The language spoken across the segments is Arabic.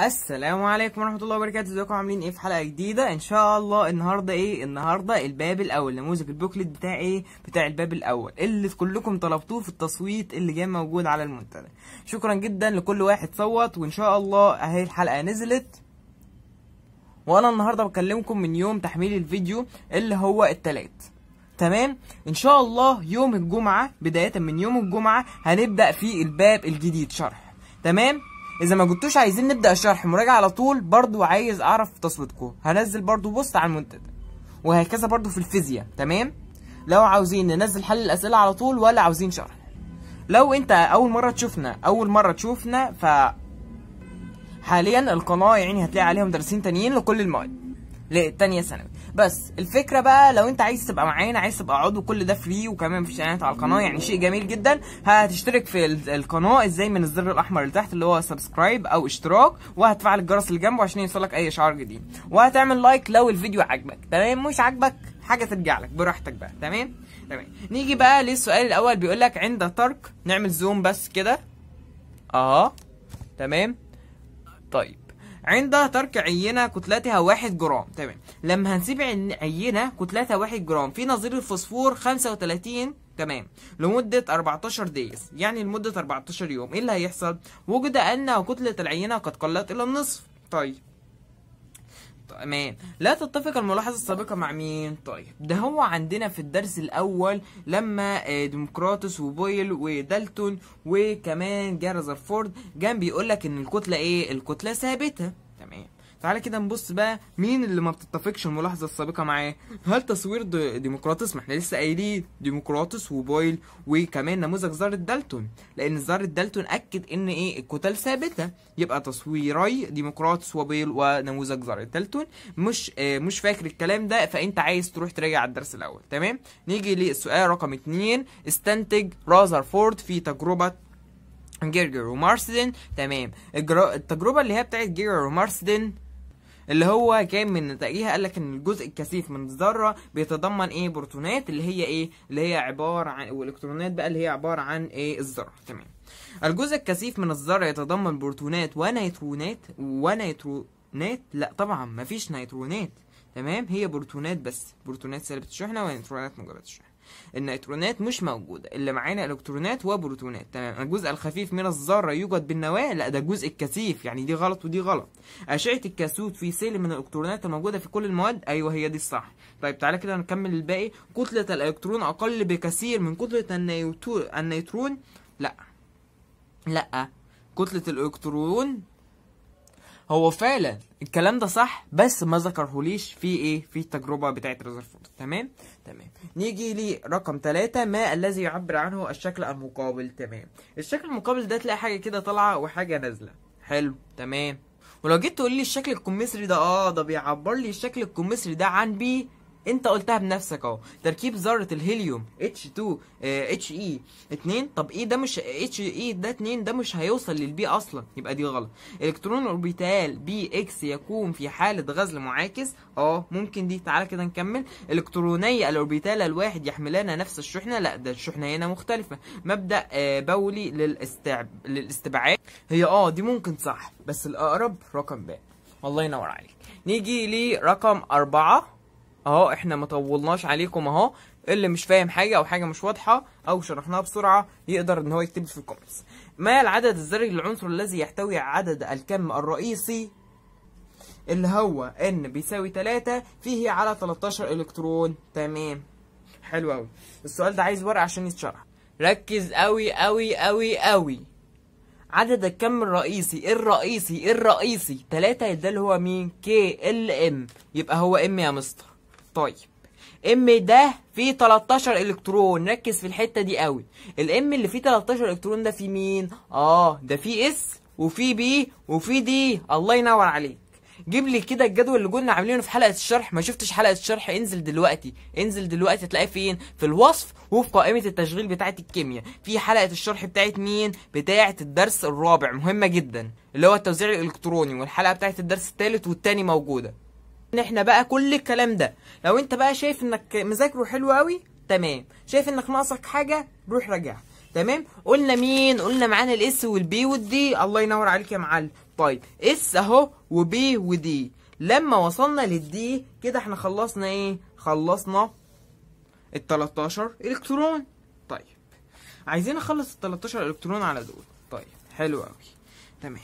السلام عليكم ورحمه الله وبركاته ازيكم عاملين ايه في حلقه جديده ان شاء الله النهارده ايه النهارده الباب الاول نموذج البوكلت بتاع ايه بتاع الباب الاول اللي كلكم طلبتوه في التصويت اللي جاي موجود على المنتدى شكرا جدا لكل واحد صوت وان شاء الله اهي الحلقه نزلت وانا النهارده بكلمكم من يوم تحميل الفيديو اللي هو التلات تمام ان شاء الله يوم الجمعه بدايه من يوم الجمعه هنبدا في الباب الجديد شرح تمام اذا ما كنتوش عايزين نبدا الشرح مراجعه على طول برضو عايز اعرف تصويتكم هنزل برضو بوست على المنتدى وهكذا برضو في الفيزياء تمام لو عاوزين ننزل حل الاسئله على طول ولا عاوزين شرح لو انت اول مره تشوفنا اول مره تشوفنا ف حاليا القناه يعني هتلاقي عليها مدرسين تانيين لكل المواد لتانية ثانوي بس الفكره بقى لو انت عايز تبقى معانا عايز تبقى عضو كل ده فري وكمان مفيش اعلانات على القناه يعني شيء جميل جدا هتشترك في القناه ازاي من الزر الاحمر اللي تحت اللي هو سبسكرايب او اشتراك وهتفعل الجرس اللي جنبه عشان يوصلك اي اشعار جديد وهتعمل لايك لو الفيديو عجبك تمام مش عجبك حاجه ترجع لك براحتك بقى تمام تمام نيجي بقى للسؤال الاول بيقول لك عند ترك نعمل زوم بس كده اه تمام طيب عند ترك عينة كتلتها 1 جرام تمام لما هنسيب عينة كتلتها 1 جرام في نظير الفوسفور 35 تمام لمدة 14 دقيقة يعني لمدة 14 يوم ايه اللي هيحصل؟ وجد ان كتلة العينة قد قلت الى النصف طيب تمام لا تتفق الملاحظة السابقة مع مين طيب ده هو عندنا في الدرس الأول لما آه، ديمقراطس وبويل ودالتون وكمان جارزرفورد كان بيقول لك إن الكتلة إيه الكتلة ثابتة تمام تعالى كده نبص بقى مين اللي ما بتتفقش الملاحظه السابقه معاه هل تصوير ديمقراطس ما احنا لسه قايلين ديمقراطس وبويل وكمان نموذج زار دالتون لان زار دالتون اكد ان ايه الكتل ثابته يبقى تصويري ديمقراطس وبويل ونموذج زار دالتون مش آه مش فاكر الكلام ده فانت عايز تروح تراجع الدرس الاول تمام نيجي للسؤال رقم 2 استنتج رازرفورد في تجربه جيرجر ومارسدن تمام التجربة اللي هي بتاعت جيرجر ومارسدن اللي هو كان من نتائجها قال لك ان الجزء الكثيف من الذره بيتضمن ايه بروتونات اللي هي ايه اللي هي عباره عن والكترونات بقى اللي هي عباره عن ايه الذره تمام الجزء الكثيف من الذره يتضمن بروتونات ونيترونات ونيترونات لا طبعا مفيش نيترونات تمام هي بروتونات بس بروتونات سالبه الشحنه ونيترونات مجرد الشحنه النيترونات مش موجوده اللي معانا الكترونات وبروتونات تمام الجزء الخفيف من الذره يوجد بالنواه لا ده الجزء الكثيف يعني دي غلط ودي غلط اشعه الكاسوت في سلم من الالكترونات الموجوده في كل المواد ايوه هي دي الصح طيب تعالى كده نكمل الباقي كتله الالكترون اقل بكثير من كتله النيوترون النيترون لا لا كتله الالكترون هو فعلا الكلام ده صح بس ما ذكرهوليش في ايه في التجربه بتاعت ريزرفورد تمام تمام نيجي لرقم ثلاثة ما الذي يعبر عنه الشكل المقابل تمام الشكل المقابل ده تلاقي حاجه كده طالعه وحاجه نازله حلو تمام ولو جيت تقول لي الشكل الكمثري ده اه ده بيعبر لي الشكل الكمثري ده عن بي انت قلتها بنفسك اهو تركيب ذره الهيليوم H2 اه HE 2 طب ايه ده مش HE ده 2 ده مش هيوصل للبي اصلا يبقى دي غلط الكترون اوربيتال بي اكس يكون في حاله غزل معاكس اه ممكن دي تعالى كده نكمل الكتروني الاوربيتال الواحد يحملان نفس الشحنه لا ده الشحنه هنا مختلفه مبدا اه بولي للاستعب للاستبعاد هي اه دي ممكن صح بس الاقرب رقم ب الله ينور عليك نيجي لرقم أربعة اهو احنا ما طولناش عليكم اهو اللي مش فاهم حاجه او حاجه مش واضحه او شرحناها بسرعه يقدر ان هو يكتب في الكومنتس ما العدد الذري للعنصر الذي يحتوي عدد الكم الرئيسي اللي هو ان بيساوي 3 فيه على 13 الكترون تمام حلو قوي السؤال ده عايز ورقه عشان يتشرح ركز قوي قوي قوي قوي عدد الكم الرئيسي الرئيسي الرئيسي 3 ده اللي هو مين كي ال ام يبقى هو ام يا مستر طيب ام ده فيه 13 الكترون ركز في الحته دي قوي الام اللي فيه 13 الكترون ده في مين اه ده في اس وفي بي وفي دي الله ينور عليك جيب لي كده الجدول اللي كنا عاملينه في حلقه الشرح ما شفتش حلقه الشرح انزل دلوقتي انزل دلوقتي هتلاقيه فين في الوصف وفي قائمه التشغيل بتاعه الكيمياء في حلقه الشرح بتاعه مين بتاعه الدرس الرابع مهمه جدا اللي هو التوزيع الالكتروني والحلقه بتاعه الدرس الثالث والثاني موجوده احنا بقى كل الكلام ده لو انت بقى شايف انك مذاكره حلو قوي تمام شايف انك ناقصك حاجه روح راجعها تمام قلنا مين قلنا معانا الاس والبي والدي الله ينور عليك يا معلم طيب اس اهو وبي ودي لما وصلنا للدي كده احنا خلصنا ايه خلصنا ال 13 الكترون طيب عايزين نخلص ال 13 الكترون على دول طيب حلو قوي تمام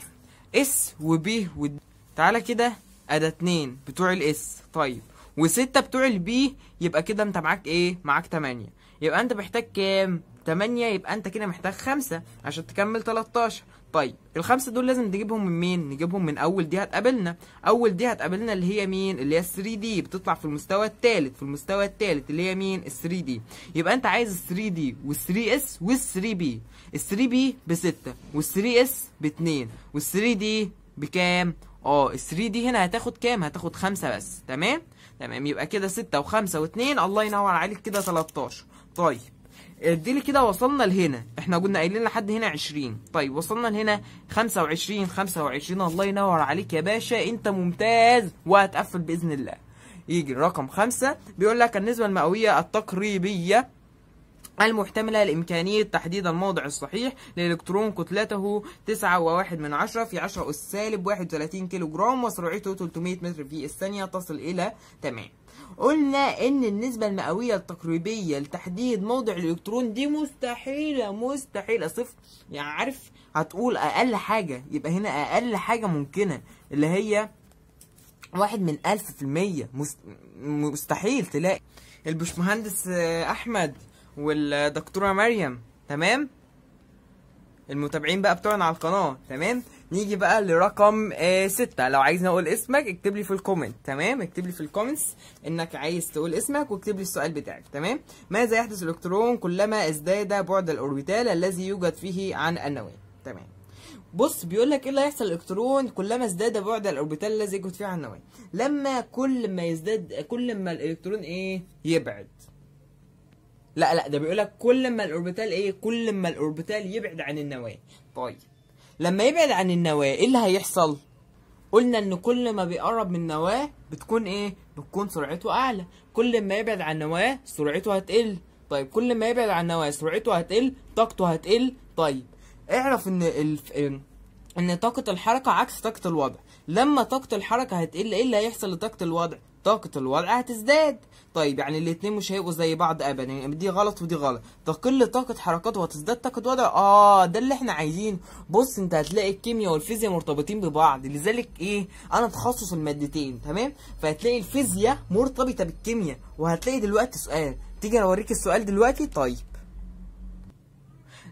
اس وبي ودي تعالى كده ادا 2 بتوع الاس طيب و6 بتوع البي يبقى كده انت معاك ايه معاك 8 يبقى انت محتاج كام 8 يبقى انت كده محتاج 5 عشان تكمل 13 طيب الخمسه دول لازم تجيبهم من مين نجيبهم من اول دي هتقابلنا اول دي هتقابلنا اللي هي مين اللي هي 3 دي بتطلع في المستوى الثالث في المستوى الثالث اللي هي مين ال 3 دي يبقى انت عايز 3 دي وال3 اس وال3 بي ال3 بي ب6 وال3 اس ب2 وال3 دي بكام اه ال 3 دي هنا هتاخد كام هتاخد خمسة بس تمام تمام يبقى كده 6 و5 و2 الله ينور عليك كده 13 طيب اديلي كده وصلنا لهنا احنا كنا قايلين لحد هنا 20 طيب وصلنا لهنا 25 25 الله ينور عليك يا باشا انت ممتاز وهتقفل باذن الله يجي رقم خمسة بيقول لك النسبة المئوية التقريبية المحتملة لإمكانية تحديد الموضع الصحيح لإلكترون كتلته 9.1 من عشرة في 10 أس سالب 31 كيلو جرام وسرعته 300 متر في الثانية تصل إلى تمام قلنا ان النسبة المئوية التقريبية لتحديد موضع الالكترون دي مستحيلة مستحيلة صفر يعني عارف هتقول اقل حاجة يبقى هنا اقل حاجة ممكنة اللي هي واحد من الف في المية مستحيل تلاقي البشمهندس احمد والدكتوره مريم تمام المتابعين بقى بتوعنا على القناه تمام نيجي بقى لرقم آه، ستة لو عايز اقول اسمك اكتب لي في الكومنت تمام اكتب لي في الكومنتس انك عايز تقول اسمك واكتب لي السؤال بتاعك تمام ماذا يحدث الالكترون كلما ازداد بعد الاوربيتال الذي يوجد فيه عن النواه تمام بص بيقول لك ايه اللي هيحصل الالكترون كلما ازداد بعد الاوربيتال الذي يوجد فيه عن النواه لما كل ما يزداد كل ما الالكترون ايه يبعد لا لا ده بيقول لك كل ما الاوربيتال ايه كل ما الاوربيتال يبعد عن النواه طيب لما يبعد عن النواه ايه اللي هيحصل قلنا ان كل ما بيقرب من النواه بتكون ايه بتكون سرعته اعلى كل ما يبعد عن النواه سرعته هتقل طيب كل ما يبعد عن النواه سرعته هتقل طاقته هتقل طيب اعرف ان ال... ان طاقه الحركه عكس طاقه الوضع لما طاقه الحركه هتقل ايه اللي هيحصل لطاقه الوضع طاقة الولع هتزداد طيب يعني الاتنين مش هيبقوا زي بعض ابدا يعني دي غلط ودي غلط تقل طاقة حركاته وتزداد طاقة وضع اه ده اللي احنا عايزين بص انت هتلاقي الكيمياء والفيزياء مرتبطين ببعض لذلك ايه انا تخصص المادتين تمام فهتلاقي الفيزياء مرتبطة بالكيمياء وهتلاقي دلوقتي سؤال تيجي اوريك السؤال دلوقتي طيب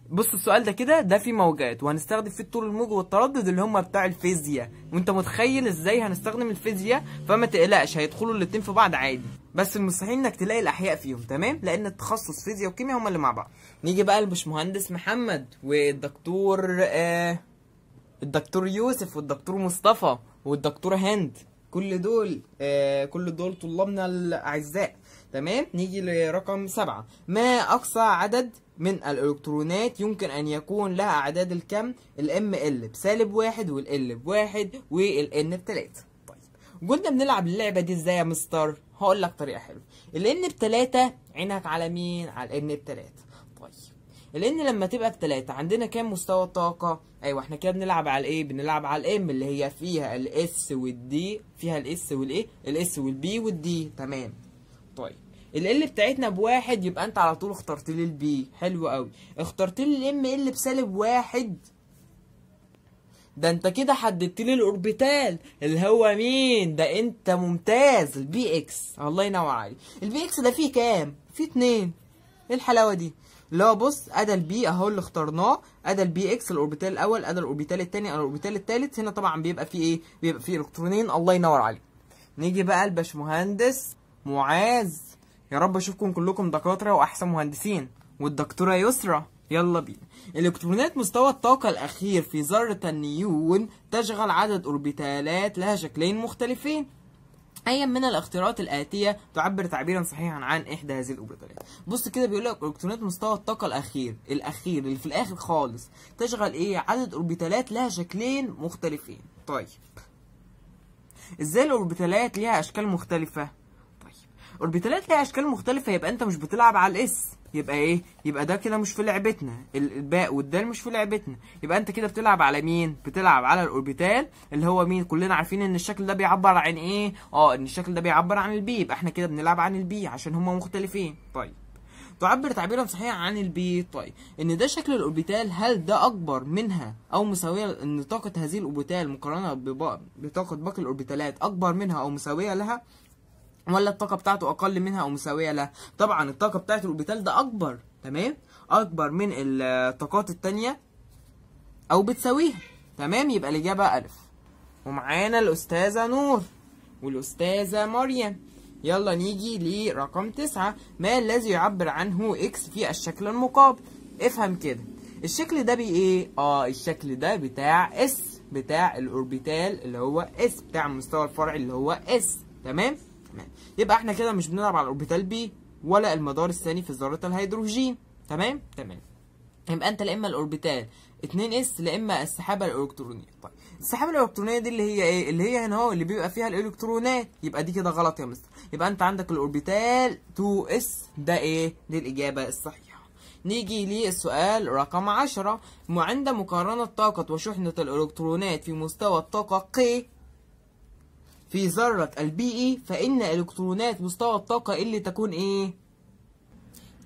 بص السؤال ده كده ده فيه موجات وهنستخدم فيه الطول الموج والتردد اللي هم بتاع الفيزياء وانت متخيل ازاي هنستخدم الفيزياء فما تقلقش هيدخلوا الاتنين في بعض عادي بس المستحيل انك تلاقي الاحياء فيهم تمام لان التخصص فيزياء وكيمياء هم اللي مع بعض نيجي بقى مهندس محمد والدكتور آه الدكتور يوسف والدكتور مصطفى والدكتور هند كل دول آه كل دول طلابنا الاعزاء تمام نيجي لرقم سبعة ما اقصى عدد من الالكترونات يمكن ان يكون لها اعداد الكم الام ال بسالب واحد والال بواحد والان بثلاثه. طيب قلنا بنلعب اللعبه دي ازاي يا مستر هقول لك طريقه حلوه الان بثلاثه عينك على مين على الان بثلاثه. طيب الان لما تبقى بتلاته عندنا كام مستوى طاقه ايوه احنا كده بنلعب على الايه بنلعب على الام اللي هي فيها الاس والدي فيها الاس والايه الاس والبي والدي تمام طيب ال ال بتاعتنا بواحد يبقى انت على طول اخترت لي البي حلو قوي اخترت لي الام ال بسالب واحد ده انت كده حددت لي الاوربيتال اللي هو مين ده انت ممتاز البي اكس الله ينور عليك البي اكس ده فيه كام فيه اتنين ايه الحلاوه دي لا بص ادا البي اهو اللي اخترناه ادا البي اكس الاوربيتال الاول ادا الاوربيتال الثاني ادا الاوربيتال الثالث هنا طبعا بيبقى فيه ايه بيبقى فيه الكترونين الله ينور عليك نيجي بقى الباشمهندس معاذ يا رب اشوفكم كلكم دكاتره واحسن مهندسين والدكتوره يسرا يلا بينا الالكترونات مستوى الطاقة الأخير في ذرة النيون تشغل عدد أوربيتالات لها شكلين مختلفين أي من الاختيارات الآتية تعبر تعبيرا صحيحا عن إحدى هذه الأوربيتالات بص كده بيقول لك الكترونات مستوى الطاقة الأخير الأخير اللي في الآخر خالص تشغل إيه عدد أوربيتالات لها شكلين مختلفين طيب إزاي الأوربيتالات ليها أشكال مختلفة اوربيتالات ليها اشكال مختلفه يبقى انت مش بتلعب على الاس يبقى ايه يبقى ده كده مش في لعبتنا الباء والدال مش في لعبتنا يبقى انت كده بتلعب على مين بتلعب على الاوربيتال اللي هو مين كلنا عارفين ان الشكل ده بيعبر عن ايه اه ان الشكل ده بيعبر عن البي يبقى احنا كده بنلعب عن البي عشان هما مختلفين طيب تعبر تعبيرا صحيحا عن البي طيب ان ده شكل الاوربيتال هل ده اكبر منها او مساويه ان طاقه هذه الاوربيتال مقارنه بطاقه باقي الاوربيتالات اكبر منها او مساويه لها ولا الطاقه بتاعته اقل منها او مساويه لها طبعا الطاقه بتاعت الاوربيتال ده اكبر تمام اكبر من الطاقات التانية او بتساويها تمام يبقى الاجابه الف ومعانا الاستاذه نور والاستاذه مريم يلا نيجي لرقم تسعة ما الذي يعبر عنه اكس في الشكل المقابل افهم كده الشكل ده بإيه؟ اه الشكل ده بتاع اس بتاع الاوربيتال اللي هو اس بتاع المستوى الفرعي اللي هو اس تمام الرحمن يبقى احنا كده مش بنلعب على الاوربيتال بي ولا المدار الثاني في ذره الهيدروجين تمام تمام يبقى انت لا اما الاوربيتال 2 اس لا اما السحابه الالكترونيه طيب السحابه الالكترونيه دي اللي هي ايه اللي هي هنا اهو اللي بيبقى فيها الالكترونات يبقى دي كده غلط يا مستر يبقى انت عندك الاوربيتال 2 اس ده ايه دي الاجابه الصحيحه نيجي للسؤال رقم 10 عند مقارنة طاقة وشحنة الإلكترونات في مستوى الطاقة ق في ذرة البيئي فإن إلكترونات مستوى الطاقة اللي تكون إيه؟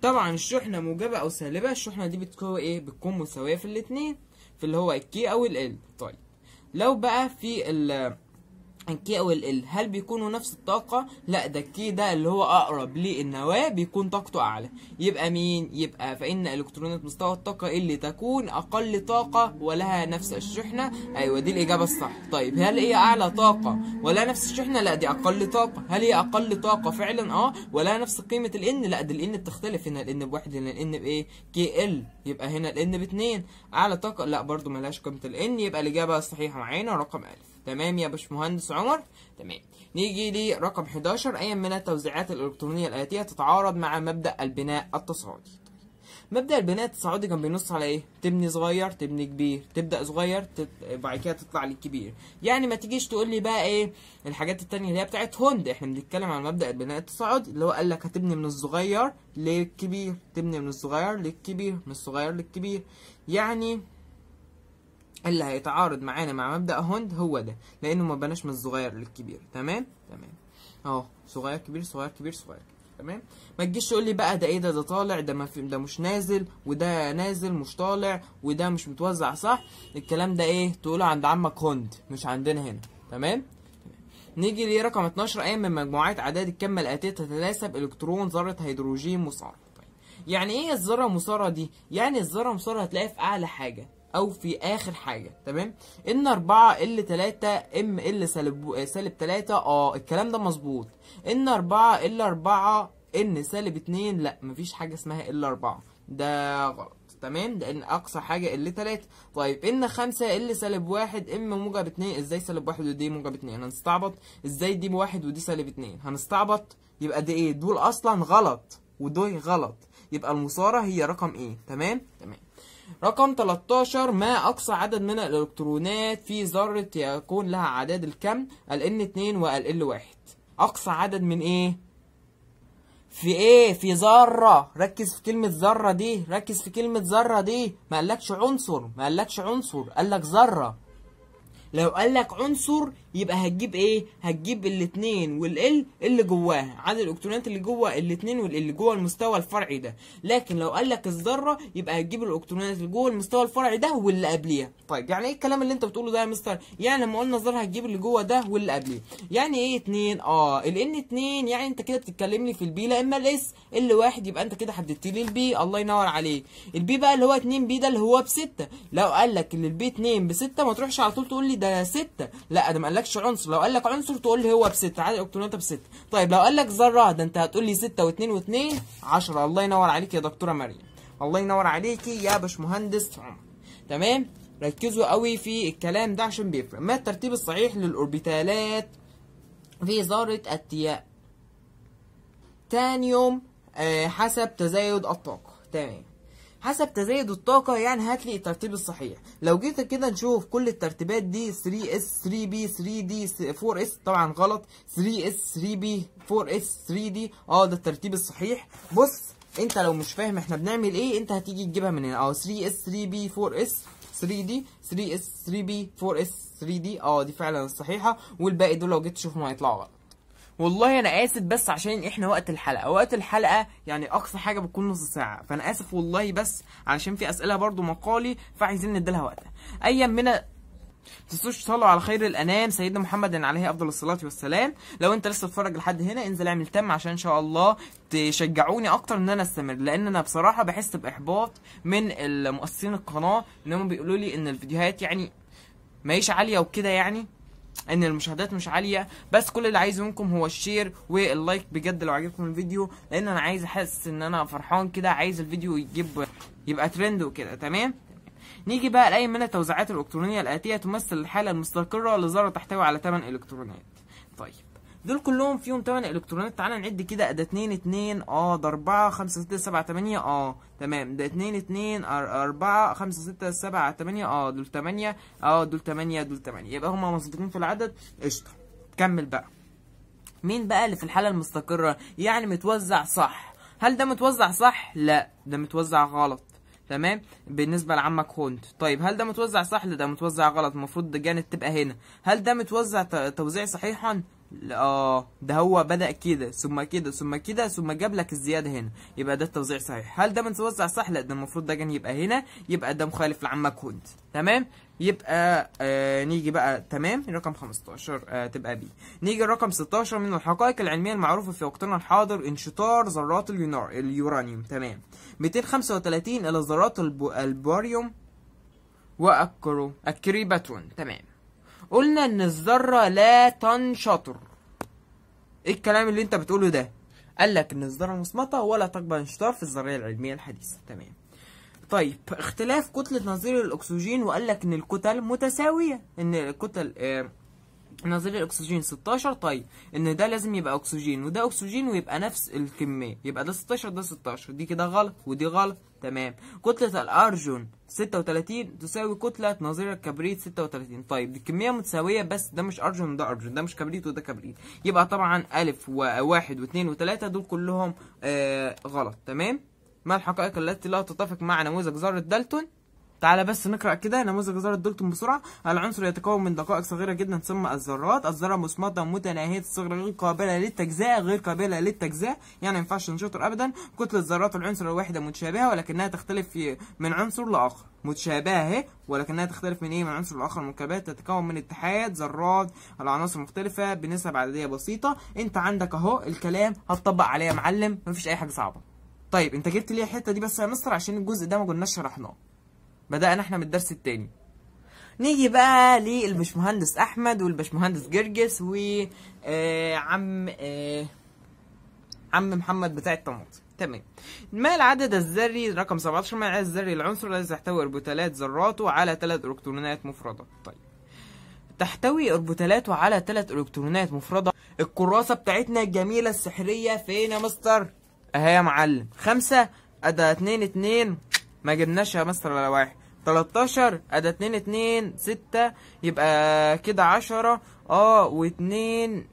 طبعا الشحنة موجبة أو سالبة الشحنة دي بتكون إيه؟ بتكون مساوية في الاتنين في اللي هو الكي أو ال L طيب لو بقى في ال الكي او ال هل بيكونوا نفس الطاقه لا ده الكي ده اللي هو اقرب للنواه بيكون طاقته اعلى يبقى مين يبقى فان الكترونات مستوى الطاقه اللي تكون اقل طاقه ولها نفس الشحنه ايوه دي الاجابه الصح طيب هل هي اعلى طاقه ولا نفس الشحنه لا دي اقل طاقه هل هي اقل طاقه فعلا اه ولا نفس قيمه الان لا دي الان بتختلف هنا الان بواحد هنا الان بايه كي ال يبقى هنا الان باتنين اعلى طاقه لا برده ملهاش قيمه الان يبقى الاجابه الصحيحه معانا رقم الف تمام يا باشمهندس عمر تمام نيجي لرقم 11 أي من التوزيعات الإلكترونية الآتية تتعارض مع مبدأ البناء التصاعدي مبدا البناء التصاعدي كان بينص على ايه تبني صغير تبني كبير تبدا صغير تت... بعد كده تطلع للكبير يعني ما تجيش تقول لي بقى ايه الحاجات التانية اللي هي بتاعت هوند احنا بنتكلم عن مبدا البناء التصاعدي اللي هو قال لك هتبني من الصغير للكبير تبني من الصغير للكبير من الصغير للكبير يعني اللي هيتعارض معانا مع مبدا هوند هو ده لانه ما بناش من الصغير للكبير تمام تمام اهو صغير كبير صغير كبير صغير تمام ما تجيش تقول لي بقى ده ايه ده ده طالع ده ما في ده مش نازل وده نازل مش طالع وده مش متوزع صح الكلام ده ايه تقوله عند عمك هوند مش عندنا هنا تمام نيجي لرقم 12 ايه من مجموعات اعداد الكم الاتيه تتناسب الكترون ذره هيدروجين مصارع طيب. يعني ايه الذره المصارعه دي يعني الذره المصارعه هتلاقيها في اعلى حاجه او في اخر حاجه تمام ان 4 ال 3 ام ال سالب سالب 3 اه الكلام ده مظبوط ان 4 ال 4 ان سالب 2 لا مفيش حاجه اسمها ال 4 ده غلط تمام لان اقصى حاجه ال 3 طيب ان 5 ال سالب 1 ام موجب 2 ازاي سالب 1 ودي موجب 2 هنستعبط ازاي دي 1 ودي سالب 2 هنستعبط يبقى ده ايه دول اصلا غلط ودول غلط يبقى المصاره هي رقم ايه تمام تمام رقم 13 ما أقصى عدد من الإلكترونات في ذرة يكون لها اعداد الكم ال N2 وال L1 أقصى عدد من إيه؟ في إيه؟ في ذرة ركز في كلمة ذرة دي ركز في كلمة ذرة دي ما قالكش عنصر ما قالكش عنصر قالك ذرة لو قالك عنصر يبقى هتجيب ايه هتجيب الاثنين والال اللي جواها عدد الالكترونات اللي جوه الاثنين اللي جوه المستوى الفرعي ده لكن لو قال لك الذره يبقى هتجيب الالكترونات اللي جوه المستوى الفرعي ده واللي قبليها طيب يعني ايه الكلام اللي انت بتقوله ده يا مستر يعني لما قلنا الذره هتجيب اللي جوه ده واللي قبليه يعني ايه اثنين اه الان اثنين يعني انت كده بتتكلم لي في البي لا اما الاس اللي واحد يبقى انت كده حددت لي البي الله ينور عليك البي بقى اللي هو اثنين بي ده اللي هو بسته لو قال لك ان البي اثنين بسته ما تروحش على طول تقول لي ده سته لا ده ما قال قالكش عنصر لو قالك عنصر تقول لي هو بستة عدد الكتروناته بستة طيب لو قالك ذره ده انت هتقول لي ستة واتنين واتنين عشرة الله ينور عليك يا دكتوره مريم الله ينور عليكي يا باشمهندس عمر تمام ركزوا قوي في الكلام ده عشان بيفرق ما الترتيب الصحيح للاوربيتالات في ذره التيا تانيوم آه، حسب تزايد الطاقه تمام حسب تزايد الطاقة يعني هات لي الترتيب الصحيح لو جيت كده نشوف كل الترتيبات دي 3S 3B 3D 4S طبعا غلط 3S 3B 4S 3D اه ده الترتيب الصحيح بص انت لو مش فاهم احنا بنعمل ايه انت هتيجي تجيبها من هنا اه 3S 3B 4S 3D 3S 3B 4S 3D اه دي فعلا الصحيحة والباقي دول لو جيت تشوفهم هيطلعوا غلط والله انا اسف بس عشان احنا وقت الحلقه وقت الحلقه يعني اقصى حاجه بتكون نص ساعه فانا اسف والله بس علشان في اسئله برضو مقالي فعايزين نديلها وقتها ايا من تنسوش تصلوا على خير الانام سيدنا محمد عليه افضل الصلاه والسلام لو انت لسه بتتفرج لحد هنا انزل اعمل تم عشان ان شاء الله تشجعوني اكتر ان انا استمر لان انا بصراحه بحس باحباط من المؤسسين القناه ان هم بيقولوا لي ان الفيديوهات يعني ما هيش عاليه وكده يعني ان المشاهدات مش عاليه بس كل اللي عايزه منكم هو الشير واللايك بجد لو عجبكم الفيديو لان انا عايز احس ان انا فرحان كده عايز الفيديو يجيب يبقى ترند وكده تمام نيجي بقى لاي من التوزيعات الالكترونيه الاتيه تمثل الحاله المستقره لذره تحتوي على 8 الكترونات طيب دول كلهم فيهم 8 الكترونات تعالى نعد كده ده 2 2 اه ده 4 5 6 7 8 اه تمام ده 2 2 4 5 6 7 8 اه دول 8 اه دول 8 دول 8 يبقى هما مظبوطين في العدد قشطه كمل بقى مين بقى اللي في الحاله المستقره يعني متوزع صح هل ده متوزع صح لا ده متوزع غلط تمام بالنسبه لعمك هونت طيب هل ده متوزع صح لا ده متوزع غلط المفروض جانت تبقى هنا هل ده متوزع توزيع صحيحا اه ده هو بدأ كده ثم كده ثم كده ثم جاب لك الزيادة هنا يبقى ده التوزيع صحيح هل ده متوزع صح لا ده المفروض ده كان يبقى هنا يبقى ده مخالف لعما كنت تمام يبقى آه نيجي بقى تمام رقم 15 آه تبقى بي نيجي رقم 16 من الحقائق العلميه المعروفه في وقتنا الحاضر انشطار ذرات اليورانيوم تمام 235 الى ذرات البوريوم واكرو الكريباتون تمام قلنا ان الذرة لا تنشطر ايه الكلام اللي انت بتقوله ده قال لك ان الذرة مصمتة ولا تقبل انشطار في الذرية العلمية الحديثة تمام طيب اختلاف كتلة نظير الأكسجين وقال لك إن الكتل متساوية إن الكتل آه نظير الاكسجين 16 طيب ان ده لازم يبقى اكسجين وده اكسجين ويبقى نفس الكميه يبقى ده 16 ده 16 دي كده غلط ودي غلط تمام كتله الارجون 36 تساوي كتله نظير الكبريت 36 طيب دي الكميه متساويه بس ده مش ارجون وده ارجون ده مش كبريت وده كبريت يبقى طبعا الف وواحد و3 دول كلهم آه غلط تمام ما الحقائق التي لا تتفق مع نموذج ذره دالتون تعالى بس نقرا كده نموذج ذره دولتون بسرعه العنصر يتكون من دقائق صغيره جدا تسمى الذرات الذره مصمده متناهيه الصغر غير قابله للتجزئه غير قابله للتجزئه يعني ما ينفعش نشطر ابدا كتله ذرات العنصر الواحده متشابهه ولكنها تختلف في من عنصر لاخر متشابهه اهي ولكنها تختلف من ايه من عنصر لاخر المركبات تتكون من اتحاد ذرات العناصر مختلفه بنسب عدديه بسيطه انت عندك اهو الكلام هتطبق عليه يا معلم مفيش اي حاجه صعبه طيب انت جبت لي الحته دي بس يا مستر عشان الجزء ده ما قلناش شرحناه بدأنا احنا من الدرس التاني نيجي بقى للبشمهندس احمد والبشمهندس جرجس و آه، عم آه، عم محمد بتاع الطماطم تمام ما العدد الذري رقم 17 ما العدد الذري العنصر الذي يحتوي اربوتالات ذراته على ثلاث الكترونات مفرده طيب تحتوي اربوتالاته على ثلاث الكترونات مفرده الكراسه بتاعتنا الجميله السحريه فين يا مستر اهي يا معلم خمسة ادا اتنين اتنين ما جبناش يا مستر ولا واحد 13 ادي 2 2 6 يبقى كده 10 اه و2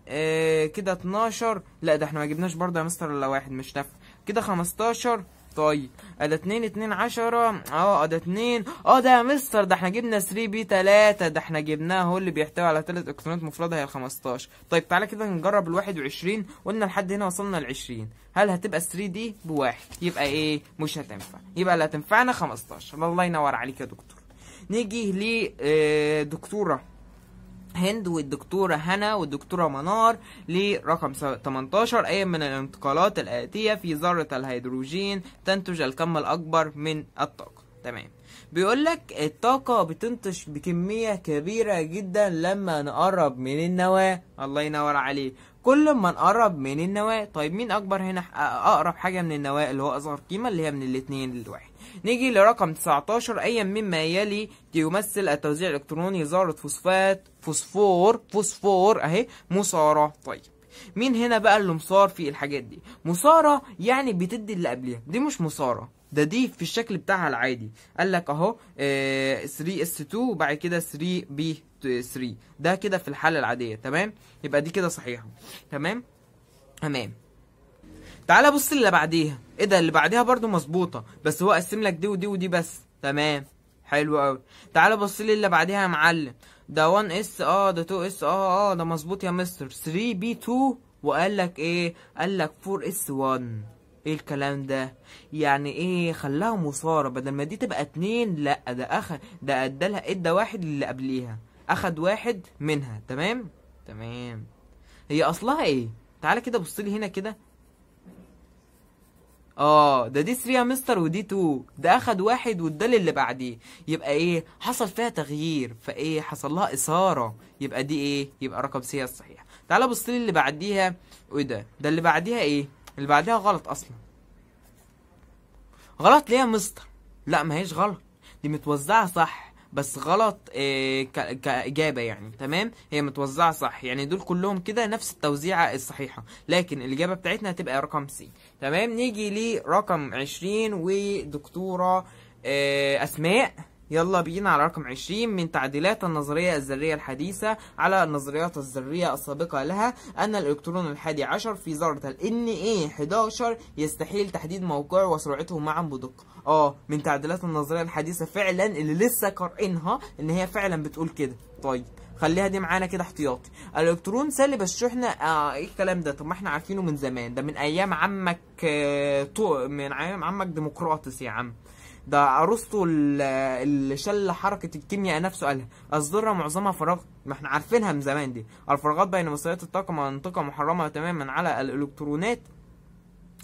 آه كده 12 لا ده احنا ما جبناش برضه يا مستر الا واحد مش نافع كده 15 طيب ده 2 2 10 اه ده 2 اه ده يا مستر ده احنا جبنا 3 بي 3 ده احنا جبناه هو اللي بيحتوي على 3 الكترونات مفرده هي 15 طيب تعالى كده نجرب ال 21 قلنا لحد هنا وصلنا ل 20 هل هتبقى 3 دي بواحد يبقى ايه مش هتنفع يبقى اللي هتنفعنا 15 الله ينور عليك يا دكتور نيجي لدكتوره آه، هند والدكتورة هنا والدكتورة منار لرقم 18 أي من الانتقالات الآتية في ذرة الهيدروجين تنتج الكم الأكبر من الطاقة تمام بيقول لك الطاقة بتنتج بكمية كبيرة جدا لما نقرب من النواة الله ينور عليه كل ما نقرب من النواة طيب مين أكبر هنا أقرب حاجة من النواة اللي هو أصغر قيمة اللي هي من الاتنين للواحد نيجي لرقم 19 أيا مما يلي يمثل التوزيع الإلكتروني ذرة فوسفات فوسفور فوسفور أهي مصارة طيب مين هنا بقى اللي مصار في الحاجات دي مصارة يعني بتدي اللي قبلها دي مش مصارة ده دي في الشكل بتاعها العادي قال لك اهو 3 s 2 وبعد كده 3 b 3 ده كده في الحاله العاديه تمام يبقى دي كده صحيحه تمام تمام تعالى بص اللي بعديها ايه ده اللي بعديها برضو مظبوطه بس هو قسم لك دي ودي ودي بس تمام حلو قوي تعالى بص لي اللي بعديها يا معلم ده 1 اس اه ده 2 اس اه اه ده مظبوط يا مستر 3 بي 2 وقال لك ايه قال لك 4 اس 1 ايه الكلام ده يعني ايه خلاها مصارة بدل ما دي تبقى اتنين لا ده اخد ده ادالها ادى واحد اللي قبليها اخد واحد منها تمام تمام هي اصلها ايه تعالى كده بص لي هنا كده اه ده دي 3 يا مستر ودي 2 ده اخد واحد وده اللي بعديه يبقى ايه حصل فيها تغيير فايه حصل لها اثاره يبقى دي ايه يبقى رقم سي الصحيح تعالى بص لي اللي بعديها وايه ده ده اللي بعديها ايه اللي بعديها غلط اصلا غلط ليه يا مستر لا ما هيش غلط دي متوزعه صح بس غلط آه، كاجابه يعني تمام هي متوزعه صح يعني دول كلهم كده نفس التوزيعه الصحيحه لكن الاجابه بتاعتنا هتبقى رقم سي تمام نيجي لرقم 20 ودكتوره آه، اسماء يلا بينا على رقم 20 من تعديلات النظرية الذرية الحديثة على النظريات الذرية السابقة لها أن الإلكترون الحادي عشر في ذرة ال Na 11 يستحيل تحديد موقعه وسرعته معا بدقة اه من تعديلات النظريه الحديثه فعلا اللي لسه قارئينها ان هي فعلا بتقول كده طيب خليها دي معانا كده احتياطي الالكترون سالب الشحنه آه ايه الكلام ده طب ما احنا عارفينه من زمان ده من ايام عمك آه طو... من ايام عمك ديمقراطس يا عم ده ارسطو اللي شل حركه الكيمياء نفسه قالها الذره معظمها فراغ ما احنا عارفينها من زمان دي الفراغات بين مستويات الطاقه منطقه محرمه تماما على الالكترونات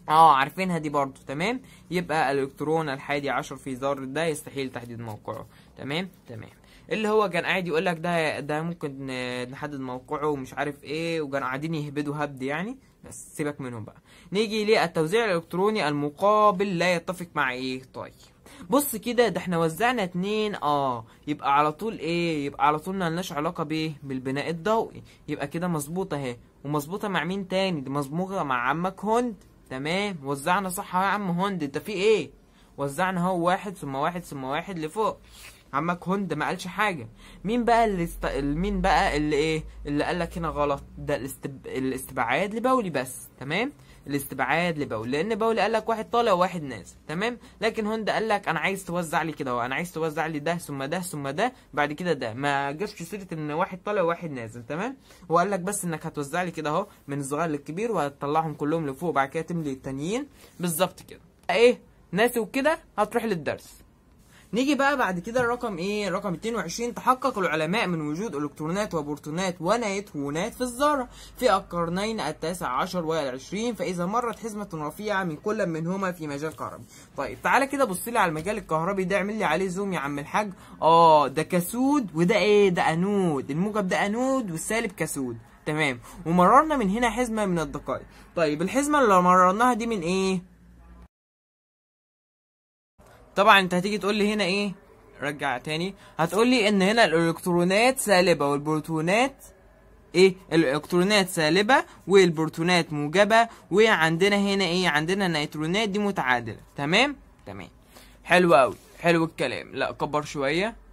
اه عارفينها دي برضو تمام يبقى الالكترون الحادي عشر في ذرة ده يستحيل تحديد موقعه تمام تمام اللي هو كان قاعد يقول لك ده ده ممكن نحدد موقعه ومش عارف ايه وكانوا قاعدين يهبدوا هبد يعني بس سيبك منهم بقى نيجي للتوزيع الالكتروني المقابل لا يتفق مع ايه طيب بص كده ده احنا وزعنا اتنين اه يبقى على طول ايه يبقى على طول ملناش علاقه بايه بالبناء الضوئي يبقى كده مظبوطه اهي ومظبوطه مع مين تاني دي مظبوطه مع عمك هند تمام وزعنا صح يا عم هوند انت في ايه وزعنا اهو واحد ثم واحد ثم واحد لفوق عمك هوند ما قالش حاجه مين بقى اللي است... مين بقى اللي ايه اللي قال لك هنا غلط ده الاستب... الاستبعاد لبولي بس تمام الاستبعاد لباول لان باول قال لك واحد طالع وواحد نازل تمام لكن هوندا قال لك انا عايز توزع لي كده اهو انا عايز توزع لي ده ثم ده ثم ده بعد كده ده ما جاش سيره ان واحد طالع وواحد نازل تمام وقال لك بس انك هتوزع لي كده اهو من الصغير للكبير وهتطلعهم كلهم لفوق وبعد كده تملي التانيين بالظبط كده ايه ناسي وكده هتروح للدرس نيجي بقى بعد كده الرقم ايه رقم 22 تحقق العلماء من وجود الكترونات وبروتونات ونيترونات في الذره في القرنين التاسع عشر والعشرين فاذا مرت حزمه رفيعه من كل منهما في مجال كهربي طيب تعالى كده بص لي على المجال الكهربي ده اعمل لي عليه زوم يا عم الحاج اه ده كسود وده ايه ده انود الموجب ده انود والسالب كسود تمام ومررنا من هنا حزمه من الدقائق طيب الحزمه اللي مررناها دي من ايه طبعا انت هتيجي تقول لي هنا ايه رجع تاني هتقول لي ان هنا الالكترونات سالبه والبروتونات ايه الالكترونات سالبه والبروتونات موجبه وعندنا هنا ايه عندنا النيترونات دي متعادله تمام تمام حلو قوي حلو الكلام لا كبر شويه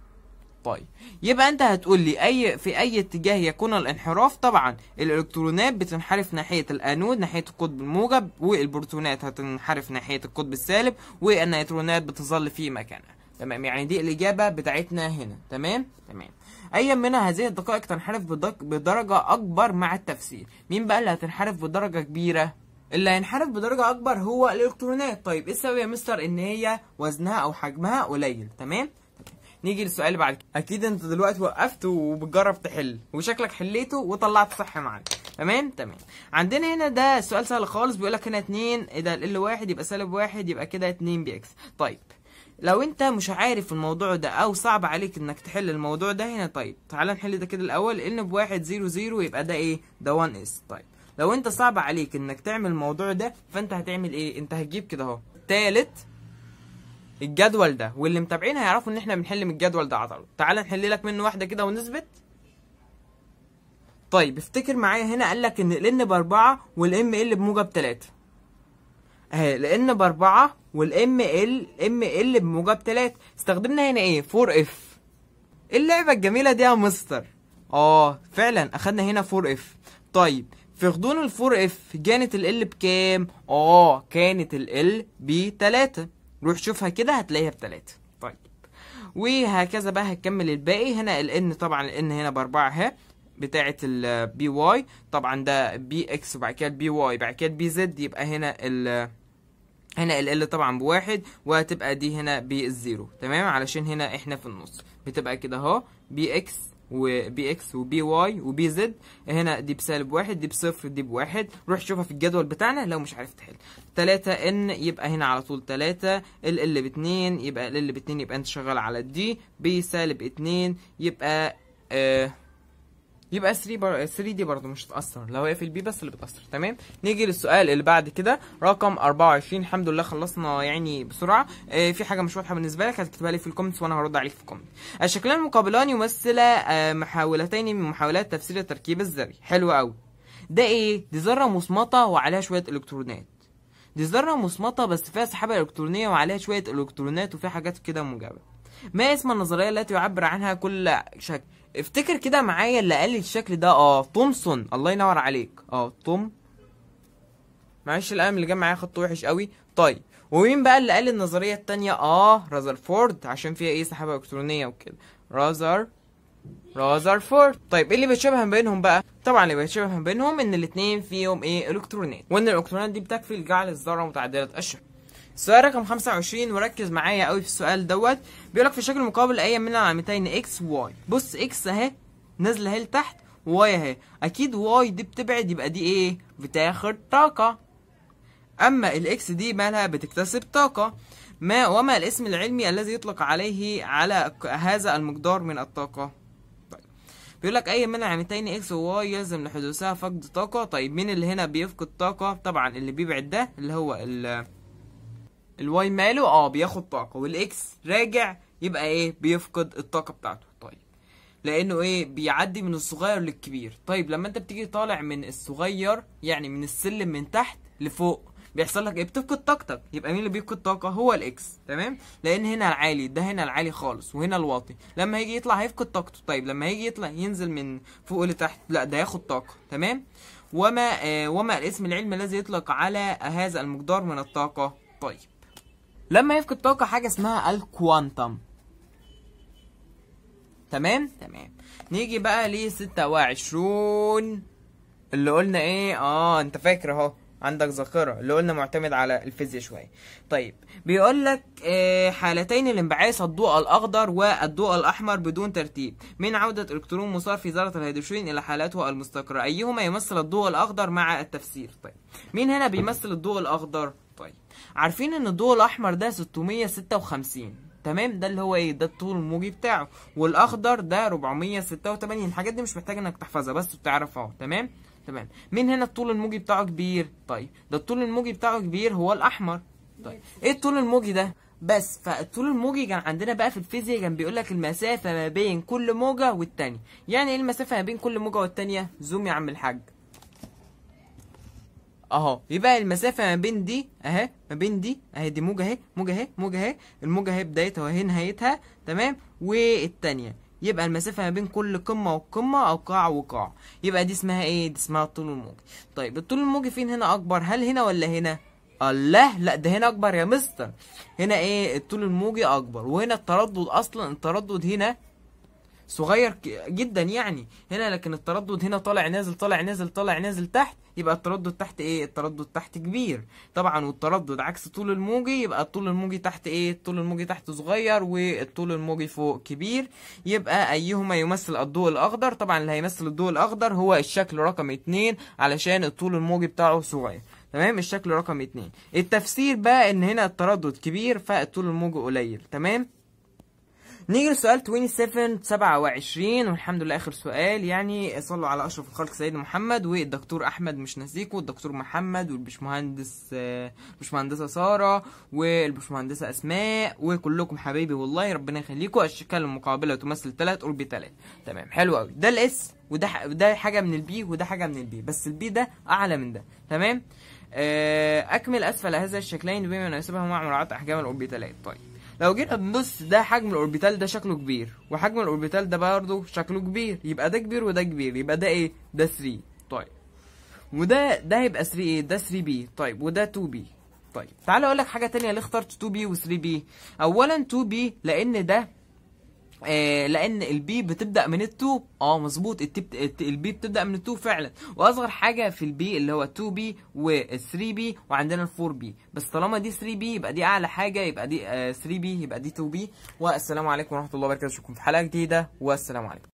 باي يبقى انت هتقول لي اي في اي اتجاه يكون الانحراف طبعا الالكترونات بتنحرف ناحيه الانود ناحيه القطب الموجب والبروتونات هتنحرف ناحيه القطب السالب والنيترونات بتظل في مكانها تمام يعني دي الاجابه بتاعتنا هنا تمام تمام ايا من هذه الدقائق تنحرف بدرجه اكبر مع التفسير مين بقى اللي هتنحرف بدرجه كبيره اللي هينحرف بدرجة أكبر هو الإلكترونات طيب إيه السبب يا مستر إن هي وزنها أو حجمها قليل تمام نيجي للسؤال اللي بعد كده اكيد انت دلوقتي وقفت وبتجرب تحل وشكلك حليته وطلعت صح معاك تمام تمام عندنا هنا ده سؤال سهل خالص بيقول لك هنا 2 ده ال 1 يبقى سالب 1 يبقى كده 2 بي اكس طيب لو انت مش عارف الموضوع ده او صعب عليك انك تحل الموضوع ده هنا طيب تعال نحل ده كده الاول ان ب1 0 0 يبقى ده ايه ده 1 اس طيب لو انت صعب عليك انك تعمل الموضوع ده فانت هتعمل ايه انت هتجيب كده اهو ثالث الجدول ده واللي متابعين هيعرفوا ان احنا بنحل من الجدول ده عضله تعال نحل لك منه واحده كده ونثبت طيب افتكر معايا هنا قال لك ان ال n باربعة وال ام ال بموجب تلاتة اهي ال n باربعة وال ام ال ام ال بموجب تلاتة استخدمنا هنا ايه 4 اف ايه اللعبة الجميلة دي يا مستر اه فعلا اخدنا هنا 4 اف طيب في غضون ال 4 اف كانت ال ال بكام اه كانت ال ال ب 3 روح شوفها كده هتلاقيها بتلاتة طيب وهكذا بقى هتكمل الباقي هنا n طبعا n هنا باربعة اهي بتاعة بي واي طبعا ده بي اكس وبعد كده بي واي بعد كده بي زد يبقى هنا ال هنا ال طبعا بواحد وهتبقى دي هنا بالزيرو تمام علشان هنا احنا في النص بتبقى كده اهو بي اكس وبي اكس وبي واي وبي زد هنا دي بسالب واحد دي بصفر دي بواحد روح شوفها في الجدول بتاعنا لو مش عارف تحل 3 ان يبقى هنا على طول 3 ال ال باتنين يبقى ال ال باتنين يبقى انت شغال على الدي بي سالب اتنين يبقى آه يبقى 3 بر... 3 دي برضه مش هتاثر لو هي في البي بس اللي بتاثر تمام نيجي للسؤال اللي بعد كده رقم 24 الحمد لله خلصنا يعني بسرعه آه في حاجه مش واضحه بالنسبه لك هتكتبها لي في الكومنتس وانا هرد عليك في الكومنت الشكلان آه، المقابلان يمثلا آه، محاولتين من محاولات تفسير التركيب الذري حلو قوي ده ايه دي ذره مصمطه وعليها شويه الكترونات دي ذره مصمطه بس فيها سحابه الكترونيه وعليها شويه الكترونات وفيها حاجات كده موجبه ما اسم النظريه التي يعبر عنها كل شكل افتكر كده معايا اللي قال لي الشكل ده اه تومسون الله ينور عليك اه توم معلش القلم اللي جاي معايا خط وحش قوي طيب ومين بقى اللي قال النظريه الثانيه اه رازرفورد عشان فيها ايه سحابه الكترونيه وكده رازر رازرفورد طيب ايه اللي بيتشابه ما بينهم بقى طبعا اللي بيتشابه ما بينهم ان الاثنين فيهم ايه الكترونات وان الالكترونات دي بتكفي لجعل الذره متعدده الشكل سؤال رقم 25 وركز معايا قوي في السؤال دوت بيقول لك في الشكل المقابل اي من العلامتين اكس واي بص اكس اهي نازله اهي لتحت واي اهي اكيد واي دي بتبعد يبقى دي ايه بتاخد طاقه اما الاكس دي مالها بتكتسب طاقه ما وما الاسم العلمي الذي يطلق عليه على هذا المقدار من الطاقه طيب. بيقول لك اي من العلامتين اكس وواي يلزم لحدوثها فقد طاقه طيب مين اللي هنا بيفقد طاقه طبعا اللي بيبعد ده اللي هو ال الواي ماله اه بياخد طاقه والاكس راجع يبقى ايه بيفقد الطاقه بتاعته طيب لانه ايه بيعدي من الصغير للكبير طيب لما انت بتيجي طالع من الصغير يعني من السلم من تحت لفوق بيحصل لك ايه بتفقد طاقتك يبقى مين اللي بيفقد طاقه هو الاكس تمام لان هنا العالي ده هنا العالي خالص وهنا الواطي لما هيجي يطلع هيفقد طاقته طيب لما هيجي يطلع ينزل من فوق لتحت لا ده هياخد طاقه تمام وما آه وما الاسم العلمي الذي يطلق على هذا المقدار من الطاقه طيب لما يفقد طاقه حاجه اسمها الكوانتم تمام تمام نيجي بقى ل 26 اللي قلنا ايه اه انت فاكر اهو عندك ذاكره اللي قلنا معتمد على الفيزياء شويه طيب بيقول لك آه، حالتين الانبعاث الضوء الاخضر والضوء الاحمر بدون ترتيب من عوده الكترون مصار في ذره الهيدروجين الى حالته المستقره ايهما يمثل الضوء الاخضر مع التفسير طيب مين هنا بيمثل الضوء الاخضر عارفين ان الضوء الاحمر ده 656 تمام ده اللي هو ايه ده الطول الموجي بتاعه والاخضر ده 486 الحاجات دي مش محتاج انك تحفظها بس بتعرفها تمام تمام مين هنا الطول الموجي بتاعه كبير طيب ده الطول الموجي بتاعه كبير هو الاحمر طيب ايه الطول الموجي ده بس فالطول الموجي كان عندنا بقى في الفيزياء كان بيقول لك المسافه ما بين كل موجه والتانيه يعني ايه المسافه ما بين كل موجه والتانيه زوم يا عم الحاج اهو يبقى المسافه ما بين دي اهي ما بين دي اهي دي موجه اهي موجه اهي موجه اهي الموجه اهي بدايتها واهي نهايتها تمام والثانيه يبقى المسافة ما بين كل قمة وقمة أو قاع وقاع يبقى دي اسمها إيه؟ دي اسمها الطول الموجي طيب الطول الموجي فين هنا أكبر؟ هل هنا ولا هنا؟ الله لا ده هنا أكبر يا مستر هنا إيه؟ الطول الموجي أكبر وهنا التردد أصلا التردد هنا صغير جدا يعني هنا لكن التردد هنا طالع نازل طالع نازل طالع نازل تحت يبقى التردد تحت ايه التردد تحت كبير طبعا والتردد عكس طول الموجي يبقى الطول الموجي تحت ايه الطول الموجي تحت صغير والطول الموجي فوق كبير يبقى ايهما يمثل الضوء الاخضر طبعا اللي هيمثل الضوء الاخضر هو الشكل رقم اتنين علشان الطول الموجي بتاعه صغير تمام الشكل رقم اتنين التفسير بقى ان هنا التردد كبير فالطول الموجي قليل تمام نيجي لسؤال 27 27 والحمد لله اخر سؤال يعني صلوا على اشرف الخلق سيدنا محمد والدكتور احمد مش ناسيكوا والدكتور محمد والبشمهندس البشمهندسه آه، ساره والبشمهندسه اسماء وكلكم حبايبي والله ربنا يخليكوا الشكل المقابله تمثل 3 اوربيتالات تمام حلو قوي ده الاس وده ده حاجه من البي وده حاجه من البي بس البي ده اعلى من ده تمام آه، اكمل اسفل هذا الشكلين بما يناسبهما مع مراعاه احجام الاوربيتالات طيب لو جينا بنص ده حجم الاوربيتال ده شكله كبير وحجم الاوربيتال ده برضه شكله كبير يبقى ده كبير وده كبير يبقى ده ايه ده 3 طيب وده ده هيبقى 3 ايه ده 3 بي طيب وده 2 بي طيب تعالى اقول لك حاجه تانية ليه اخترت 2 بي و 3 بي اولا 2 بي لان ده آه لان البي بتبدا من التو اه مظبوط البي بتبدا من التو فعلا واصغر حاجه في البي اللي هو 2 بي و3 بي وعندنا ال4 بي بس طالما دي 3 بي يبقى دي اعلى حاجه يبقى دي 3 آه بي يبقى دي 2 بي والسلام عليكم ورحمه الله وبركاته اشوفكم في حلقه جديده والسلام عليكم